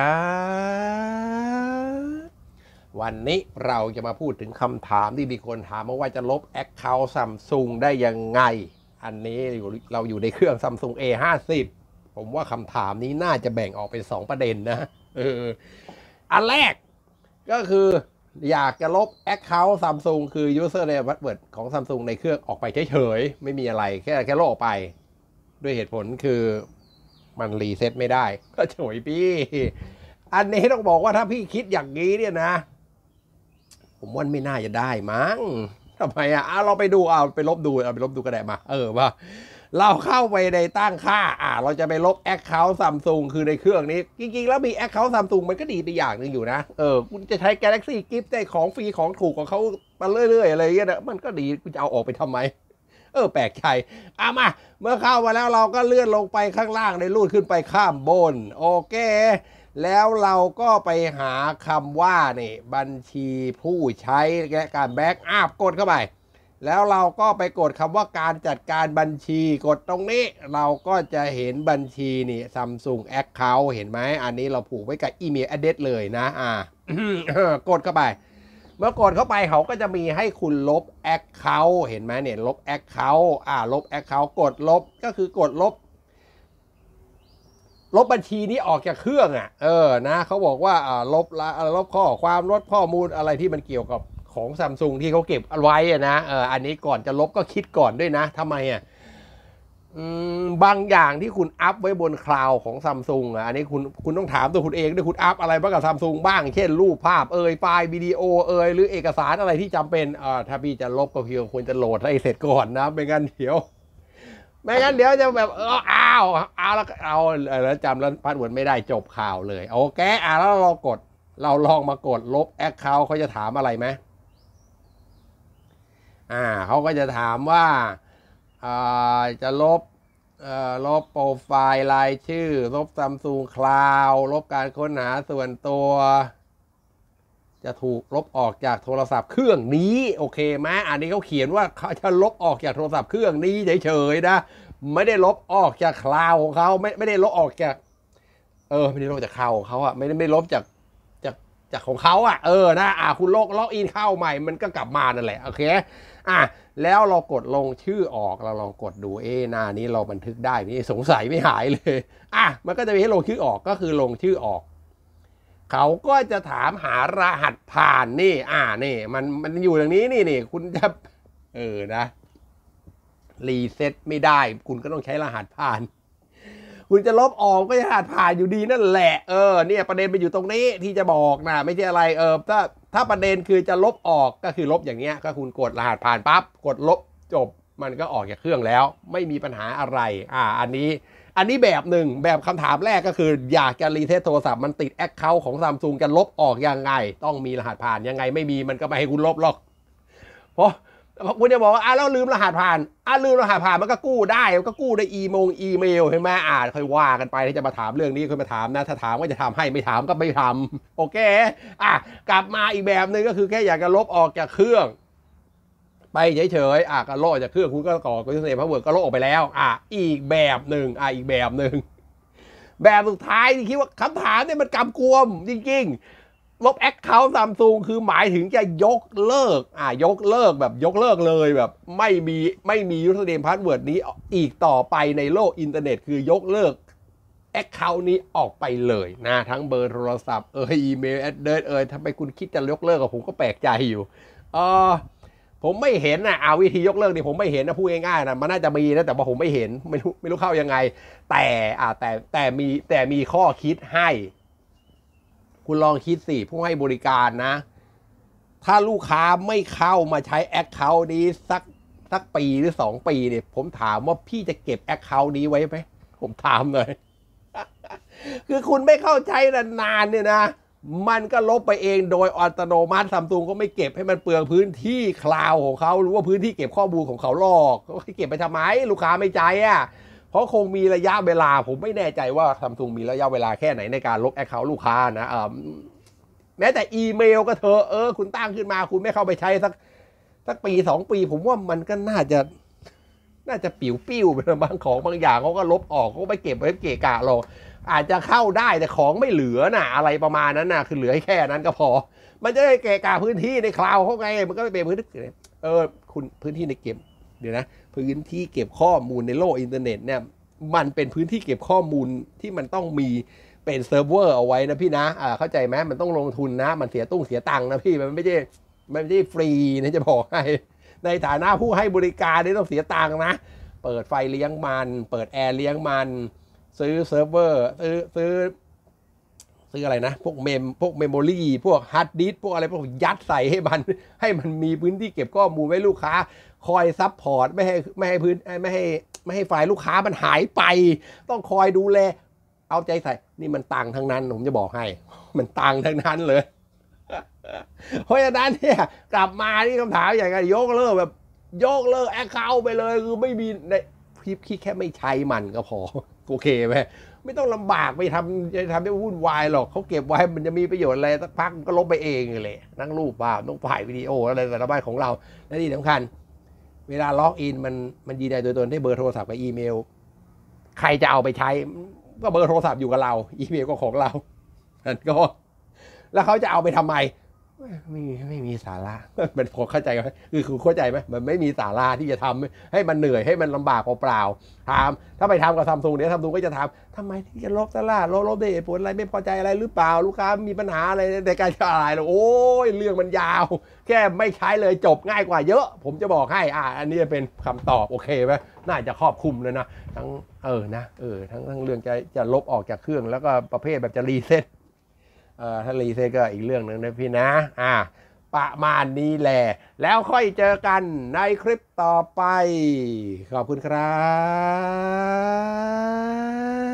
ครับวันนี้เราจะมาพูดถึงคำถามที่มีคนถามมาว่าจะลบแอคเคาท์ซัมซุงได้ยังไง อันนี้เราอยู่ในเครื่องซัมซุง A 5 0ผมว่าคำถามนี้น่าจะแบ่งออกเป็น 2 ประเด็นนะเอออันแรกก็คือ อยากจะลบ Account ์ซัมซุงคือ User Name Password ของซัมซุงในเครื่องออกไปเฉยๆ ไม่มีอะไรแค่แค่ลบออกไป ด้วยเหตุผลคือมันรีเซ็ตไม่ได้ ก็โฉยพี่ อันนี้ต้องบอกว่าถ้าพี่คิดอย่างนี้เนี่ยนะ ผมว่าไม่น่าจะได้มั้ง ทำไมอ่ะ เราไปดูเอาไปลบดูเอาไปลบดูก็ได้มา เออว่าเราเข้าไปในตั้งค่า อ่าเราจะไปลบแอคเคาท์ซัมซุงคือในเครื่องนี้ จริงๆแล้วมีแอคเคาท์ซัมซุงมันก็ดีไปอย่างหนึ่งอยู่นะ เออคุณจะใช้ Galaxy ิฟต์ได้ของฟรีของถูกของเขามาเรื่อยๆ อะไรเงี้ยนะมันก็ดีคุณจะเอาออกไปทำไมเออแปลกใจอ่ะมาเมื่อเข้ามาแล้วเราก็เลื่อนลงไปข้างล่างในรูดขึ้นไปข้ามบนโอเค แล้วเราก็ไปหาคำว่านี่บัญชีผู้ใช้และการแบ็กอัพกดเข้าไป แล้วเราก็ไปกดคำว่าการจัดการบัญชีกดตรงนี้ เราก็จะเห็นบัญชีนี่ซัมซุงแอคเคาท์เห็นไหมอันนี้เราผูกไว้กับอีเมล a d ด r e s เลยนะ อ่ากดเข้าไปเมื่อกดเข้าไปเขาก็จะมีให้คุณลบแอคเคาท์เห็นไหมเนี่ยลบแอคเคาท์อ่าลบแอคเคาท์กดลบก็คือกดลบ ลบบัญชีนี้ออกจากเครื่องอ่ะเออนะเขาบอกว่าอ่าลบละลบข้อความลบข้อมูลอะไรที่มันเกี่ยวกับของซัมซุงที่เขาเก็บเอาไว้นะเอออันนี้ก่อนจะลบก็คิดก่อนด้วยนะทำไมอ่ะบางอย่างที่คุณอัพไว้บนคลาวของซัมซุงอ่ะอันนี้คุณคุณต้องถามตัวคุณเองด้วยคุณอัพอะไรบ้างกับซัมซุงบ้างเช่นรูปภาพเอ่ยไฟล์วิดีโอเอ่ยหรือเอกสารอะไรที่จำเป็นอ่าถ้าพี่จะลบก็เพียงควรจะโหลดให้เสร็จก่อนนะไม่งั้นเดี๋ยวไม่งั้นเดี๋ยวจะแบบเอออ้าวอาแล้วเอาแล้วจำแล้วพัดหวนไม่ได้จบข่าวเลย โอเคอ่ะแล้วเรากด เราลองมากดลบแอคเคาท์เขาจะถามอะไรไหมอ่าเขาก็จะถามว่าจะลบลบโปรไฟล์รายชื่อ ลบซัมซุงคลาวลบการค้นหาส่วนตัว จะถูกลบออกจากโทรศัพท์เครื่องนี้ โอเคไหมอันนี้เขาเขียนว่าเขาจะลบออกจากโทรศัพท์เครื่องนี้เฉย ๆนะ ไม่ได้ลบออกจากคลาวของเขาไม่ไม่ได้ลบออกจาก เออ ไม่ได้ลบจากคลาวของเขาอะไม่ได้ไม่ลบจาก จาก จากของเขาอะเออ นะ อ่ะคุณลอกล็อกอินเข้าใหม่ มันก็กลับมานั่นแหละ โอเค อ่ะแล้วเรากดลงชื่อออกเราลองกดดูเอ๊หน้านี้เราบันทึกได้นี่สงสัยไม่หายเลย อ่ะมันก็จะมีให้ลงชื่อออกก็คือลงชื่อออก เขาก็จะถามหารหัสผ่านนี่ อ่านี่ มันมันอยู่อย่างนี้นี่นี่คุณจะเออนะ รีเซ็ตไม่ได้ คุณก็ต้องใช้รหัสผ่านคุณจะลบออกก็จะหาดผ่านอยู่ดีนั่นแหละ เออเนี่ย ประเด็นไปอยู่ตรงนี้ที่จะบอกนะไม่ใช่อะไร เออ ถ้าถ้าประเด็นคือจะลบออกก็คือลบอย่างเงี้ย ก็คุณกดรหัสผ่านปั๊บกดลบจบมันก็ออกจากเครื่องแล้ว ไม่มีปัญหาอะไร อ่า อันนี้ อันนี้แบบหนึ่งแบบคำถามแรกก็คือ อยากจะรีเทสโทรศัพท์มันติดแอคเคาท์ของซัมซุงจะลบออกยังไง ต้องมีรหัสผ่านยังไงไม่มีมันก็ไม่ให้คุณลบหรอก เพราะคุณจะบอกว่าอ่ะเราลืมรหัสผ่านอ่ะลืมรหัสผ่านมันก็กู้ได้มันก็กู้ได้อีมงอีเมลเห็นไหมอ่านค่อยว่ากันไปที่จะมาถามเรื่องนี้ค่อยมาถามนะถ้าถามก็จะทำให้ไม่ถามก็ไม่ทำ โอเคอ่ะกลับมาอีกแบบหนึ่งก็คือแค่อยากจะลบออกจากเครื่อง ไปเฉยๆอ่ะก็ลบออกจากเครื่องคุณก็ก่อคุณเสน่พาวเวร์ก็ลบออกไปแล้วอ่ะอีกแบบหนึ่งอ่ะอีกแบบหนึ่งแบบสุดท้ายที่คิดว่าคำถามเนี่ยมันกำกวม จริง ๆลบแอคเคาท์ซัมซุงคือหมายถึงจะยกเลิก อ่า ยกเลิกแบบยกเลิกเลยแบบ ไม่มีไม่มียูสเดมพาสเวิร์ดนี้ อีกต่อไปในโลกอินเทอร์เน็ต คือยกเลิกแอคเคาท์นี้ออกไปเลย นะ ทั้งเบอร์โทรศัพท์เอออีเมลแอดเดรสเออทำไมคุณคิดจะยกเลิกกับผมก็แปลกใจอยู่เออผมไม่เห็นนะเอาวิธียกเลิกนี่ผมไม่เห็นนะพูดง่ายๆนะมันน่าจะมีนะแต่ว่าผมไม่เห็นไม่รู้ไม่รู้เข้ายังไง แต่อ่าแต่แต่มีแต่มีข้อคิดให้คุณลองคิดสิผู้ให้บริการนะ ถ้าลูกค้าไม่เข้ามาใช้แอคเคาท์นี้สักสักปีหรือสองปีเนี่ยผมถามว่าพี่จะเก็บแอคเคาท์นี้ไว้ไหมผมถามเลยคือคุณไม่เข้าใจนานๆเนี่ยนะมันก็ลบไปเองโดยอัตโนมัติซัมซุงก็ไม่เก็บให้มันเปลืองพื้นที่คลาวของเขาหรือว่าพื้นที่เก็บข้อมูลของเขาหรอกเขาเก็บไปทำไม ลูกค้าไม่ใจอ่ะเพราะคงมีระยะเวลา ผมไม่แน่ใจว่าซัมซุงมีระยะเวลาแค่ไหนในการลบแอคเคาท์ลูกค้านะแม้แต่อีเมลก็เถอะเออ คุณตั้งขึ้นมาคุณไม่เข้าไปใช้สัก สักปีสองปีผมว่ามันก็น่าจะ น่าจะปิวปิ้วไปบางของบางอย่างเขาก็ลบออกเขาไปเก็บไว้เกะกะรออาจจะเข้าได้แต่ของไม่เหลือน่ะ อะไรประมาณนั้นน่ะ คือเหลือแค่นั้นก็พอ มันจะได้เกะกะพื้นที่ในคลาวเขาไง มันก็ไม่เป็นพื้นที่เออคุณพื้นที่ในเกมเดี๋ยวนะพื้นที่เก็บข้อมูลในโลกอินเทอร์เน็ตเนี่ยมันเป็นพื้นที่เก็บข้อมูลที่มันต้องมีเป็นเซิร์ฟเวอร์เอาไว้นะพี่นะอ่าเข้าใจไหมมันต้องลงทุนนะ มันเสียตุ้งเสียตังค์นะพี่มันไม่ใช่มันไม่ใช่ฟรีนะจะบอกให้ในฐานะผู้ให้บริการนี่ต้องเสียตังค์นะ เปิดไฟเลี้ยงมัน เปิดแอร์เลี้ยงมันซื้อเซิร์ฟเวอร์ซื้อซื้อคืออะไรนะ พวกเมมพวกเมมโมรีพวกฮาร์ดดิสพวกอะไรพวกยัดใส่ให้มัน ให้มันมีพื้นที่เก็บข้อมูลไว้ลูกค้าคอยซับพอร์ตไม่ให้ไม่ให้พื้น ไม่ให้ไม่ให้ไฟล์ลูกค้ามันหายไป ต้องคอยดูแล เอาใจใส่ นี่มันตังทั้งนั้นผมจะบอกให้ มันตังทั้งนั้นเลยเพราะฉะนั้นเนี่ยกลับมาที่คำถามใหญ่กันยกเลิกแบบยกเลิกแอคเคาท์ไปเลยคือไม่มีในคลิปคิดแค่ไม่ใช้มันก็พอโอเคไหมไม่ต้องลำบากไปทำจะทำให้วุ่นวายหรอกเขาเก็บไว้มันจะมีประโยชน์อะไรสักพักก็ลบไปเองเลยนั่งรูปภาาต้องถ่ายวิดีโออะไรแ่ละบานของเรา และที่สำคัญ เวลาล็อกอินมันมันยืนโดนตัวตนได้เบอร์โทรศัพท์กับอีเมล ใครจะเอาไปใช้ ก็เบอร์โทรศัพท์อยู่กับเรา อีเมลก็ของเรานันก็ แล้วเขาจะเอาไปทำไมไม่มีไม่มีสาระมันพอเข้าใจไหมคือคุณเข้าใจไหมมันไม่มีสาระที่จะทำให้มันเหนื่อยให้มันลำบากเปล่าๆทำถ้าไปทำกับซัมซุงเดี๋ยวซัมซุงก็จะทำทำไมที่จะลบสาละลบลบได้ผลอะไรไม่พอใจอะไรหรือเปล่าลูกค้ามีปัญหาอะไรในการจะอะไรอโอ้ยเรื่องมันยาว แค่ไม่ใช้เลยจบง่ายกว่าเยอะ ผมจะบอกให้อ่า อันนี้จะเป็นคำตอบโอเคไหมน่าจะครอบคลุมเลยนะทั้งเออนะเออทั้งทั้งเรื่องจะจะลบออกจากเครื่องแล้วก็ประเภทแบบจะรีเซ็ตถ้ารีเซ็ตก็อีกเรื่องหนึ่งนะพี่นะ อ่าประมาณนี้แหละ แล้วค่อยเจอกันในคลิปต่อไป ขอบคุณครับ